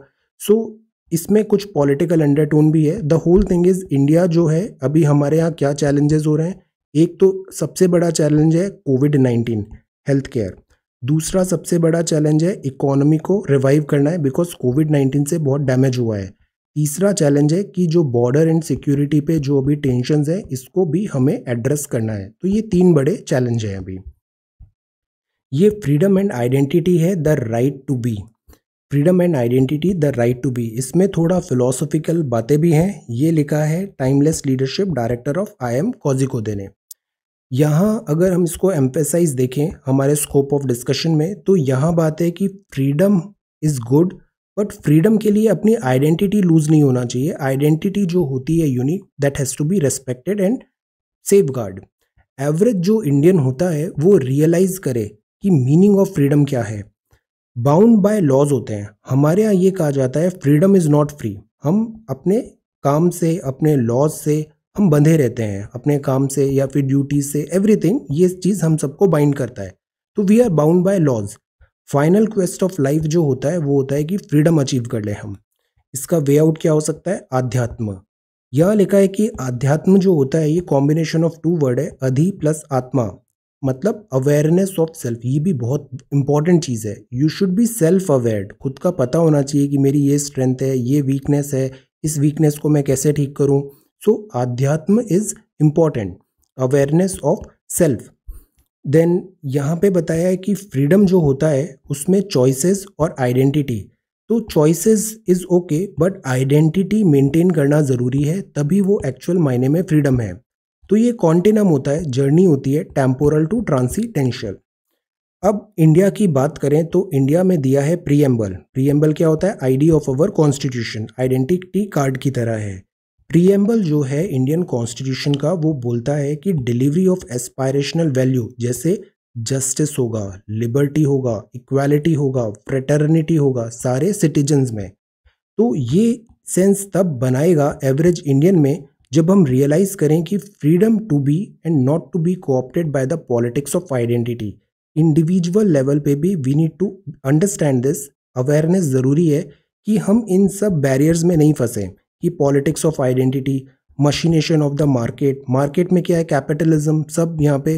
Speaker 1: सो so, इसमें कुछ पॉलिटिकल अंडरटोन भी है the whole thing is India जो है अभी हमारे यहाँ क्या चैलेंजेस हो रहे हैं एक तो सबसे बड़ा चैलेंज है कोविड नाइन्टीन हेल्थ केयर दूसरा सबसे बड़ा चैलेंज है इकोनॉमी को रिवाइव करना है बिकॉज कोविड नाइन्टीन से बहुत डैमेज हुआ है तीसरा चैलेंज है कि जो बॉर्डर एंड सिक्योरिटी पे जो अभी टेंशन है इसको भी हमें एड्रेस करना है तो ये तीन बड़े चैलेंज हैं अभी ये फ्रीडम एंड आइडेंटिटी है the right to be freedom and identity the right to be इसमें थोड़ा फिलोसॉफिकल बातें भी हैं ये लिखा है timeless leadership director of I M Kozhikode ने यहाँ अगर हम इसको एम्फेसाइज देखें हमारे स्कोप ऑफ डिस्कशन में तो यहाँ बात है कि freedom is good but freedom के लिए अपनी आइडेंटिटी लूज नहीं होना चाहिए आइडेंटिटी जो होती है unique that has to be respected and safeguard average जो इंडियन होता है वो रियलाइज़ करे कि मीनिंग ऑफ फ्रीडम क्या है बाउंड बाय लॉज होते हैं हमारे यहाँ ये कहा जाता है फ्रीडम इज़ नॉट फ्री हम अपने काम से अपने लॉज से हम बंधे रहते हैं अपने काम से या फिर ड्यूटी से एवरीथिंग ये चीज़ हम सबको बाइंड करता है तो we are bound by laws final quest of life जो होता है वो होता है कि फ्रीडम अचीव कर लें हम इसका वे आउट क्या हो सकता है आध्यात्म यह लिखा है कि आध्यात्म जो होता है ये कॉम्बिनेशन ऑफ टू वर्ड है अधि प्लस आत्मा मतलब अवेयरनेस ऑफ सेल्फ ये भी बहुत इंपॉर्टेंट चीज़ है you should be self aware खुद का पता होना चाहिए कि मेरी ये स्ट्रेंथ है ये वीकनेस है इस वीकनेस को मैं कैसे ठीक करूँ सो so, आध्यात्म is important awareness of self then यहाँ पे बताया है कि फ्रीडम जो होता है उसमें चॉइसेस और आइडेंटिटी तो choices is okay but identity maintain करना ज़रूरी है तभी वो एक्चुअल मायने में फ्रीडम है तो ये कॉन्टिनम होता है जर्नी होती है टेम्पोरल टू ट्रांसीटेंशियल अब इंडिया की बात करें तो इंडिया में दिया है प्रीएम्बल प्रीएम्बल क्या होता है ID of our constitution identity card की तरह है प्रीएम्बल जो है इंडियन कॉन्स्टिट्यूशन का वो बोलता है कि डिलीवरी ऑफ एस्पायरेशनल वैल्यू जैसे जस्टिस होगा लिबर्टी होगा इक्वालिटी होगा फ्रेटर्निटी होगा सारे सिटीजन्स में तो ये सेंस तब बनाएगा एवरेज इंडियन में जब हम रियलाइज़ करें कि freedom to be and not to be coopted by the politics of identity individual level पे भी we need to understand this awareness ज़रूरी है कि हम इन सब बैरियर्स में नहीं फंसे कि politics of identity machination of the market market में क्या है कैपिटलिज्म सब यहाँ पे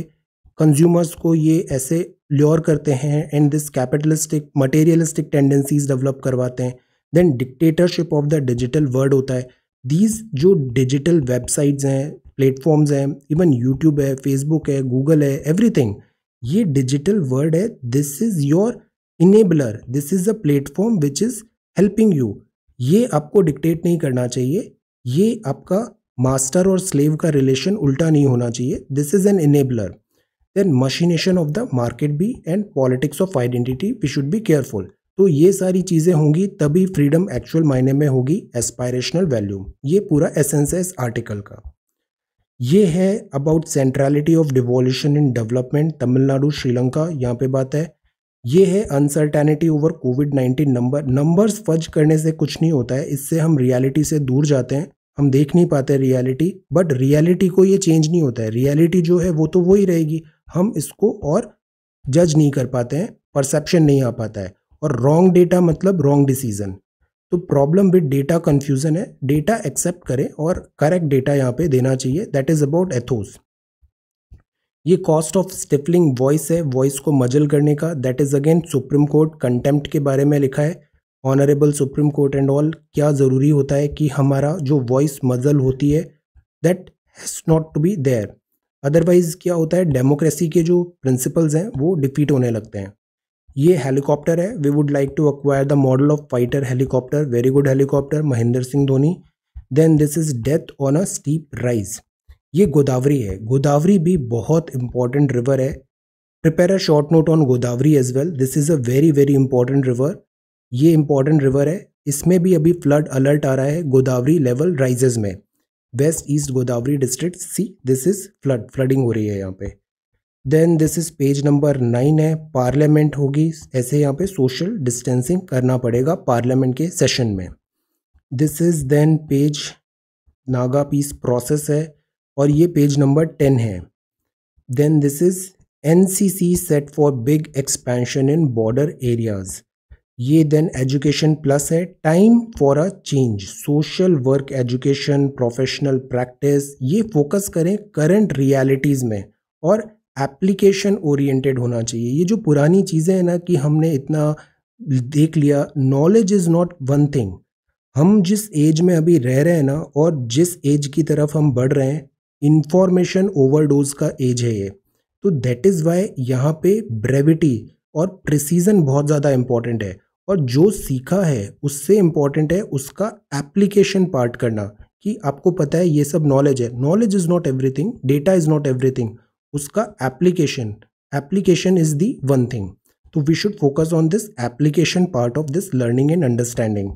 Speaker 1: कंज्यूमर्स को ये ऐसे ल्योर करते हैं and this capitalistic materialistic tendencies develop करवाते हैं then dictatorship of the digital world होता है दीज जो डिजिटल वेबसाइट्स हैं प्लेटफॉर्म्स हैं इवन यूट्यूब है फेसबुक है गूगल है एवरीथिंग ये डिजिटल वर्ड है this is your enabler this is a platform which is helping you ये आपको डिक्टेट नहीं करना चाहिए ये आपका मास्टर और स्लेव का रिलेशन उल्टा नहीं होना चाहिए this is an enabler then machination of the market भी and politics of identity we should be careful तो ये सारी चीज़ें होंगी तभी फ्रीडम एक्चुअल मायने में होगी एस्पायरेशनल वैल्यू ये पूरा एसेंस है इस आर्टिकल का ये है about centrality of devolution in development Tamil Nadu Sri Lanka यहाँ पे बात है ये है uncertainty over COVID nineteen number numbers fudge करने से कुछ नहीं होता है इससे हम रियलिटी से दूर जाते हैं हम देख नहीं पाते रियलिटी बट रियलिटी को ये चेंज नहीं होता है रियलिटी जो है वो तो वही रहेगी हम इसको और जज नहीं कर पाते हैं परसेप्शन नहीं आ पाता है और रॉन्ग डेटा मतलब रॉन्ग डिसीजन तो प्रॉब्लम विद डेटा कन्फ्यूज़न है डेटा एक्सेप्ट करें और करेक्ट डेटा यहाँ पे देना चाहिए दैट इज़ अबाउट एथोस ये कॉस्ट ऑफ स्टिफलिंग वॉइस है वॉइस को मजल करने का that is again supreme court contempt के बारे में लिखा है honourable supreme court and all क्या ज़रूरी होता है कि हमारा जो वॉइस मजल होती है that has not to be there otherwise क्या होता है डेमोक्रेसी के जो प्रिंसिपल्स हैं वो डिफीट होने लगते हैं ये हेलीकॉप्टर है we would like to acquire the model of fighter helicopter very good helicopter Mahendra Singh Dhoni then this is death on a steep rise ये गोदावरी है गोदावरी भी बहुत इंपॉर्टेंट रिवर है prepare a short note on Godavari as well this is a very very important river ये important river है इसमें भी अभी फ्लड अलर्ट आ रहा है गोदावरी लेवल राइजेज में west east Godavari district see this is flood flooding हो रही है यहाँ पे then this is page number nine है पार्लियामेंट होगी ऐसे यहाँ पे सोशल डिस्टेंसिंग करना पड़ेगा पार्लियामेंट के सेशन में this is then page Naga peace process है और ये पेज नंबर टेन है then this is N C C set for big expansion in border areas ये देन एजुकेशन प्लस है time for a change social work education professional practice ये focus करें current realities में और application oriented होना चाहिए ये जो पुरानी चीज़ें हैं ना कि हमने इतना देख लिया knowledge is not one thing हम जिस एज में अभी रह रहे हैं ना और जिस एज की तरफ हम बढ़ रहे हैं इन्फॉर्मेशन ओवरडोज का एज है ये तो दैट इज़ वाई यहाँ पे ब्रेविटी और प्रिसीजन बहुत ज़्यादा इम्पॉर्टेंट है और जो सीखा है उससे इम्पॉर्टेंट है उसका एप्लीकेशन पार्ट करना कि आपको पता है ये सब नॉलेज है knowledge is not everything data is not everything उसका application application is the one thing तो we should focus on this application part of this learning and understanding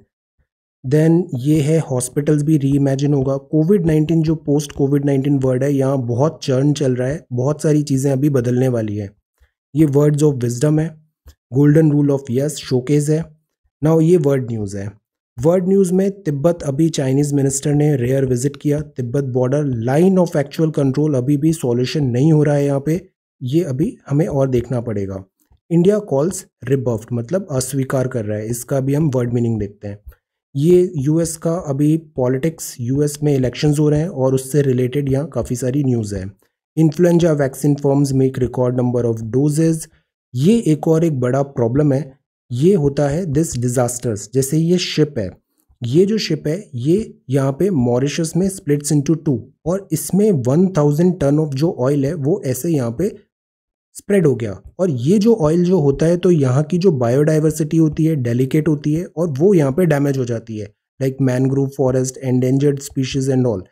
Speaker 1: then ये है हॉस्पिटल्स भी रीइमेजिन होगा कोविड नाइन्टीन जो post COVID nineteen word है यहाँ बहुत चर्न चल रहा है बहुत सारी चीज़ें अभी बदलने वाली है ये वर्ड्स ऑफ विजडम है golden rule of yes showcase है ना ये वर्ड न्यूज़ है वर्ल्ड न्यूज़ में तिब्बत अभी चाइनीज़ मिनिस्टर ने रेयर विजिट किया Tibet border line of actual control अभी भी सॉल्यूशन नहीं हो रहा है यहाँ पे ये अभी हमें और देखना पड़ेगा इंडिया कॉल्स रिबफ्ड मतलब अस्वीकार कर रहा है इसका भी हम वर्ड मीनिंग देखते हैं ये यूएस का अभी पॉलिटिक्स यूएस में इलेक्शंस हो रहे हैं और उससे रिलेटेड यहाँ काफ़ी सारी न्यूज़ है influenza vaccine forms make record number of doses ये एक और एक बड़ा प्रॉब्लम है ये होता है दिस डिज़ास्टर्स जैसे ये शिप है ये जो शिप है ये यहाँ पे मॉरिशस में स्प्लिट्स इनटू टू और इसमें वन थाउजेंड टन ऑफ जो ऑयल है वो ऐसे यहाँ पे स्प्रेड हो गया और ये जो ऑयल जो होता है तो यहाँ की जो बायोडाइवर्सिटी होती है डेलिकेट होती है और वो यहाँ पे डैमेज हो जाती है like mangrove forest endangered species and all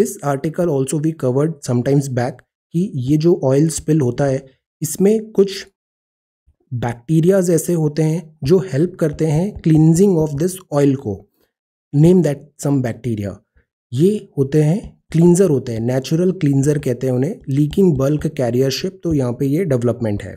Speaker 1: this article also we covered sometimes back कि ये जो ऑयल स्पिल होता है इसमें कुछ बैक्टीरियाज ऐसे होते हैं जो हेल्प करते हैं क्लिनजिंग ऑफ दिस ऑयल को नेम दैट सम बैक्टीरिया ये होते हैं क्लींजर होते हैं नेचुरल क्लींजर कहते हैं उन्हें लीकिंग बल्क कैरियरशिप तो यहाँ पे ये डेवलपमेंट है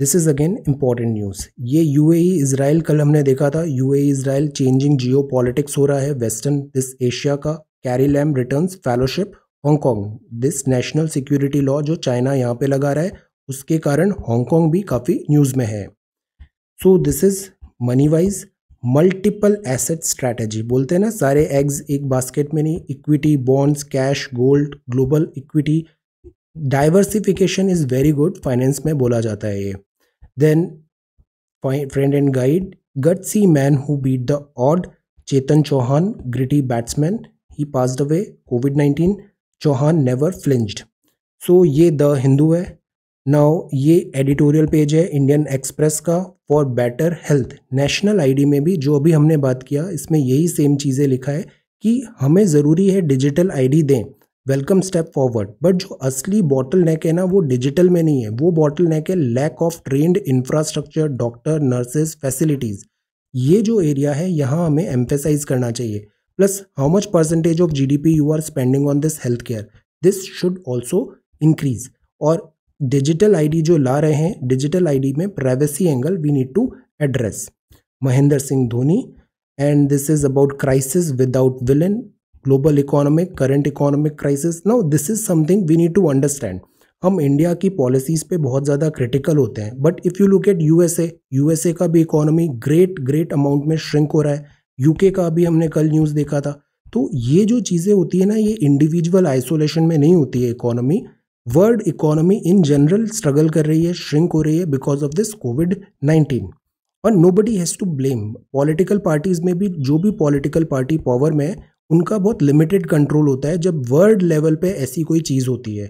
Speaker 1: this is again important news ये यू ए इसराइल कल हमने देखा था U A Israel changing geo politics हो रहा है वेस्टर्न दिस एशिया का Carrie Lam return fellowship Hong Kong this national security law जो चाइना यहाँ पे लगा रहा है उसके कारण हांगकॉन्ग भी काफ़ी न्यूज़ में है so this is money wise multiple asset strategy बोलते हैं ना सारे एग्स एक बास्केट में नहीं equity bonds cash gold global equity diversification is very good finance में बोला जाता है ये then friend and guide gutsy man who beat the odd Chetan Chauhan gritty batsman he passed away COVID nineteen Chauhan never flinched so ये the Hindu है now ये editorial page है Indian Express का for better health national ID में भी जो अभी हमने बात किया इसमें यही सेम चीज़ें लिखा है कि हमें ज़रूरी है डिजिटल आईडी दें वेलकम स्टेप फॉरवर्ड बट जो असली बॉटल नेक है ना वो डिजिटल में नहीं है वो बॉटल नेक है lack of trained infrastructure doctor nurses facilities ये जो एरिया है यहाँ हमें एम्फेसाइज करना चाहिए plus how much percentage of G you are spending on this health care this should also increase और डिजिटल आईडी जो ला रहे हैं डिजिटल आईडी में privacy angle we need to address Mahendra Singh Dhoni and this is about crisis without villain global economic current economic crisis no this is something we need to understand हम India की policies पे बहुत ज़्यादा क्रिटिकल होते हैं but if you look at USA USA का भी economy great great amount में श्रिंक हो रहा है यूके का भी हमने कल न्यूज़ देखा था तो ये जो चीज़ें होती है ना ये इंडिविजुअल आइसोलेशन में नहीं होती है economy world economy in general struggle कर रही है श्रिंक हो रही है because of this COVID nineteen और nobody has to blame political parties में भी जो भी पॉलिटिकल पार्टी पावर में है उनका बहुत लिमिटेड कंट्रोल होता है जब वर्ल्ड लेवल पे ऐसी कोई चीज़ होती है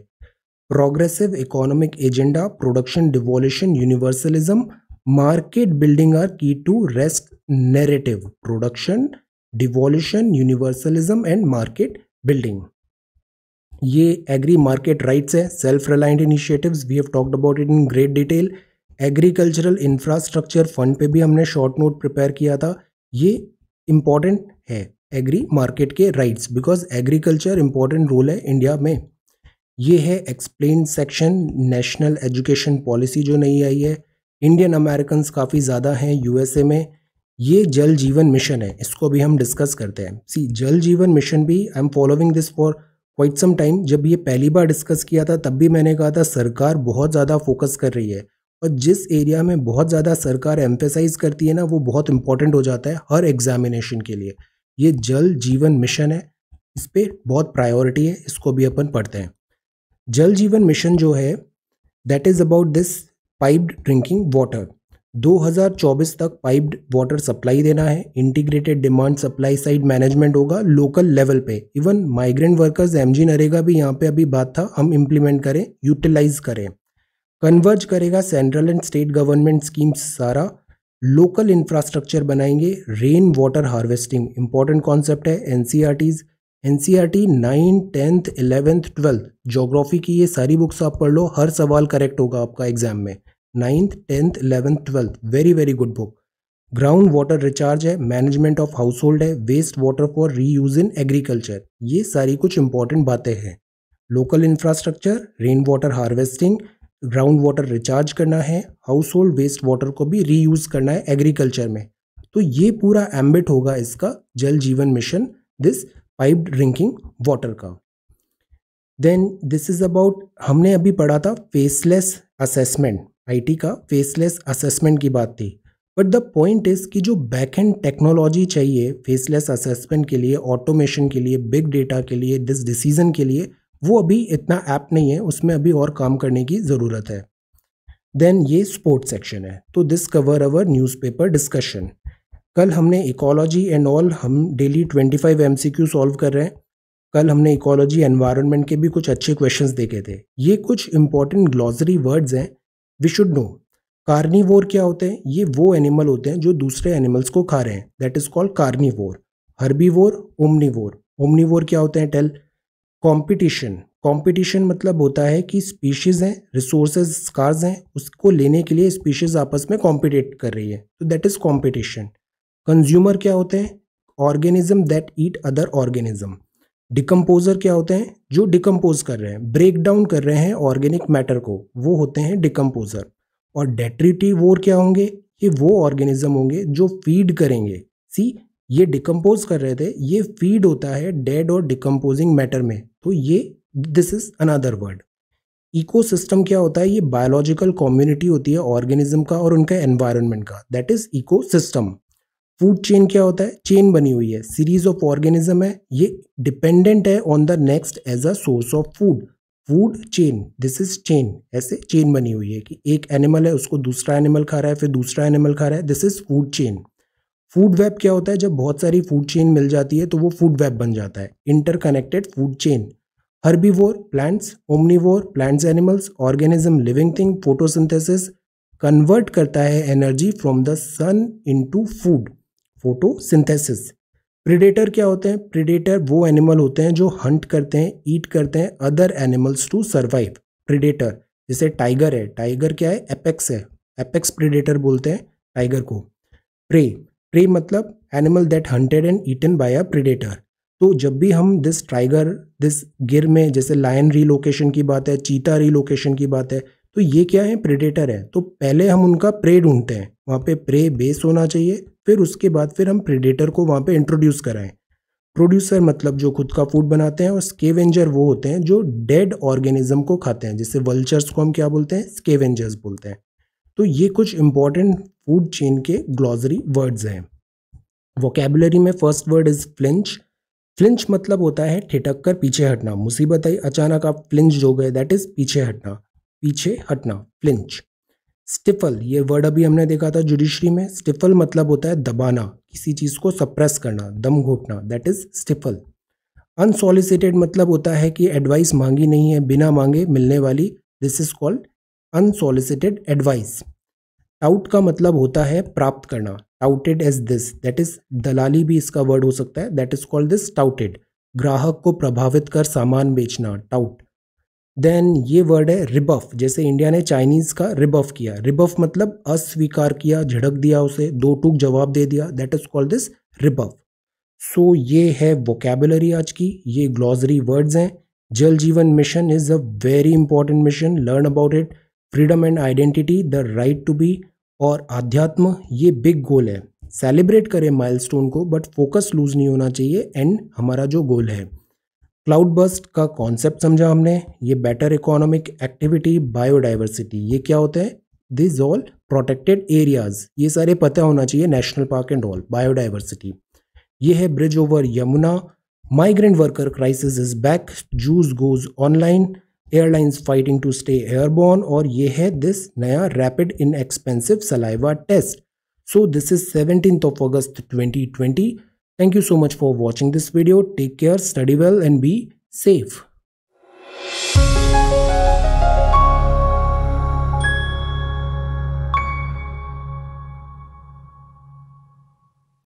Speaker 1: progressive economic agenda production devolution universalism market building are key to wrest narrative production devolution universalism and market building ये एग्री मार्केट राइट्स हैं self reliant initiatives we have talked about it in great detail agricultural infrastructure fund पे भी हमने short note prepare किया था ये important है agri market के rights because agriculture important role है इंडिया में ये है explain section national education policy जो नई आई है इंडियन अमेरिकन काफ़ी ज़्यादा हैं यूएसए में ये जल जीवन मिशन है इसको भी हम डिस्कस करते हैं सी जल जीवन मिशन भी I am following this for quite some time जब ये पहली बार डिस्कस किया था तब भी मैंने कहा था सरकार बहुत ज़्यादा फोकस कर रही है और जिस एरिया में बहुत ज़्यादा सरकार एम्फेसाइज करती है ना वो बहुत इंपॉर्टेंट हो जाता है हर एग्जामिनेशन के लिए ये जल जीवन मिशन है इस पर बहुत प्रायोरिटी है इसको भी अपन पढ़ते हैं जल जीवन मिशन जो है that is about this pipe drinking water 2024 तक पाइप्ड वाटर सप्लाई देना है integrated demand supply side management होगा लोकल लेवल पे even migrant workers MG NREGA भी यहाँ पे अभी बात था हम इम्प्लीमेंट करें यूटिलाइज करें कन्वर्ज करेगा central and state government schemes सारा लोकल इंफ्रास्ट्रक्चर बनाएंगे rain water harvesting important concept है N C R Ts N C R T nine tenth eleventh twelfth geography की ये सारी बुक्स आप पढ़ लो हर सवाल करेक्ट होगा आपका एग्जाम में ninth tenth eleventh twelfth very very good book ground water recharge है मैनेजमेंट ऑफ हाउस होल्ड है waste water for reuse in agriculture ये सारी कुछ इंपॉर्टेंट बातें हैं local infrastructure rain water harvesting ground water recharge करना है house hold waste water को भी रीयूज करना है एग्रीकल्चर में तो ये पूरा एम्बिट होगा इसका Jal Jeevan mission this pipe drinking water का देन दिस इज़ अबाउट हमने अभी पढ़ा था फेसलेस असेसमेंट आईटी का फेसलेस असेसमेंट की बात थी बट द पॉइंट इज़ कि जो बैक एंड टेक्नोलॉजी चाहिए फेसलेस असेसमेंट के लिए ऑटोमेशन के लिए बिग डेटा के लिए दिस डिसीजन के लिए वो अभी इतना ऐप नहीं है उसमें अभी और काम करने की ज़रूरत है देन ये स्पोर्ट्स सेक्शन है तो this cover our newspaper discussion कल हमने इकोलॉजी एंड ऑल हम daily 25 five M C solve कर रहे हैं कल हमने इकोलॉजी एनवायरनमेंट के भी कुछ अच्छे क्वेश्चंस देखे थे ये कुछ इंपॉर्टेंट ग्लॉजरी वर्ड्स हैं वी शुड नो कार्निवोर क्या होते हैं ये वो एनिमल होते हैं जो दूसरे एनिमल्स को खा रहे हैं that is called carnivore herbivore omnivore omnivore क्या होते हैं टेल कॉम्पिटिशन कॉम्पिटिशन मतलब होता है कि स्पीशीज़ हैं रिसोर्सेज स्कार्स हैं उसको लेने के लिए स्पीशीज़ आपस में कॉम्पिटेट कर रही है तो दैट इज़ कॉम्पिटिशन कंज्यूमर क्या होते हैं organism that eat other organism decomposer क्या होते हैं जो डिकम्पोज कर रहे हैं ब्रेक डाउन कर रहे हैं ऑर्गेनिक मैटर को वो होते हैं डिकम्पोज़र और डेट्रिटी वोर क्या होंगे ये वो ऑर्गेनिज्म होंगे जो फीड करेंगे सी ये डिकम्पोज कर रहे थे ये फीड होता है डेड और डिकम्पोजिंग मैटर में तो ये this is another word ecosystem क्या होता है ये बायोलॉजिकल कम्युनिटी होती है ऑर्गेनिज्म का और उनका एनवायरनमेंट का that is ecosystem food chain क्या होता है चेन बनी हुई है सीरीज ऑफ ऑर्गेनिज्म है ये डिपेंडेंट है on the next as a source of food food chain this is chain ऐसे चेन बनी हुई है कि एक एनिमल है उसको दूसरा एनिमल खा रहा है फिर दूसरा एनिमल खा रहा है this is food chain food web क्या होता है जब बहुत सारी फूड चेन मिल जाती है तो वो फूड वेब बन जाता है interconnected food chain herbivore plants omnivore plants animals organism living thing photosynthesis convert करता है energy from the sun into food photosynthesis predator क्या होते हैं प्रिडेटर वो एनिमल होते हैं जो हंट करते हैं ईट करते हैं other animals to survive predator जैसे टाइगर है टाइगर क्या है एपेक्स है एपेक्स प्रिडेटर बोलते हैं टाइगर को प्रे प्रे मतलब animal that hunted and eaten by a predator तो जब भी हम दिस टाइगर दिस गिर में जैसे लायन रीलोकेशन की बात है चीता रीलोकेशन की बात है तो ये क्या है प्रिडेटर है तो पहले हम उनका प्रे ढूंढते हैं वहाँ पे प्रे बेस होना चाहिए फिर उसके बाद फिर हम प्रेडेटर को वहाँ पे इंट्रोड्यूस कराएं प्रोड्यूसर मतलब जो खुद का फूड बनाते हैं और स्केवेंजर वो होते हैं जो डेड ऑर्गेनिज्म को खाते हैं जैसे वल्चर्स को हम क्या बोलते हैं स्केवेंजर्स बोलते हैं तो ये कुछ इंपॉर्टेंट फूड चेन के ग्लॉजरी वर्ड्स हैं वोकेबलरी में first word is flinch flinch मतलब होता है ठिटक कर पीछे हटना मुसीबत आई अचानक आप फ्लिंच हो गए दैट इज़ पीछे हटना पीछे हटना फ्लिंच स्टिफल ये वर्ड अभी हमने देखा था जुडिशरी में स्टिफल मतलब होता है दबाना किसी चीज़ को सप्रेस करना दम घोटना दैट इज स्टिफल अनसोलिसिटेड मतलब होता है कि एडवाइस मांगी नहीं है बिना मांगे मिलने वाली this is called unsolicited advice tout का मतलब होता है प्राप्त करना touted as this that is दलाली भी इसका वर्ड हो सकता है that is called this touted ग्राहक को प्रभावित कर सामान बेचना टाउट देन ये वर्ड है रिबफ जैसे इंडिया ने चाइनीज़ का रिबफ किया रिबफ मतलब अस्वीकार किया झड़क दिया उसे दो टूक जवाब दे दिया that is called this rebuff so ये है वोकेबलरी आज की ये ग्लॉजरी वर्ड्स हैं Jal Jeevan mission is a very important mission learn about it freedom and identity the right to be और आध्यात्म ये बिग गोल है सेलिब्रेट करें माइलस्टोन को बट फोकस लूज नहीं होना चाहिए एंड हमारा जो गोल है क्लाउड बस्ट का कॉन्सेप्ट समझा हमने ये बेटर इकोनॉमिक एक्टिविटी बायोडाइवर्सिटी ये क्या होते हैं दिस ऑल प्रोटेक्टेड एरियाज ये सारे पता होना चाहिए national park and all biodiversity ये है bridge over Yamuna migrant worker crisis is back juice goes online airlines fighting to stay airborne और ये है दिस नया rapid inexpensive saliva test so this is seventeen of August twenty twenty Thank you so much for watching this video. Take care, study well and be safe.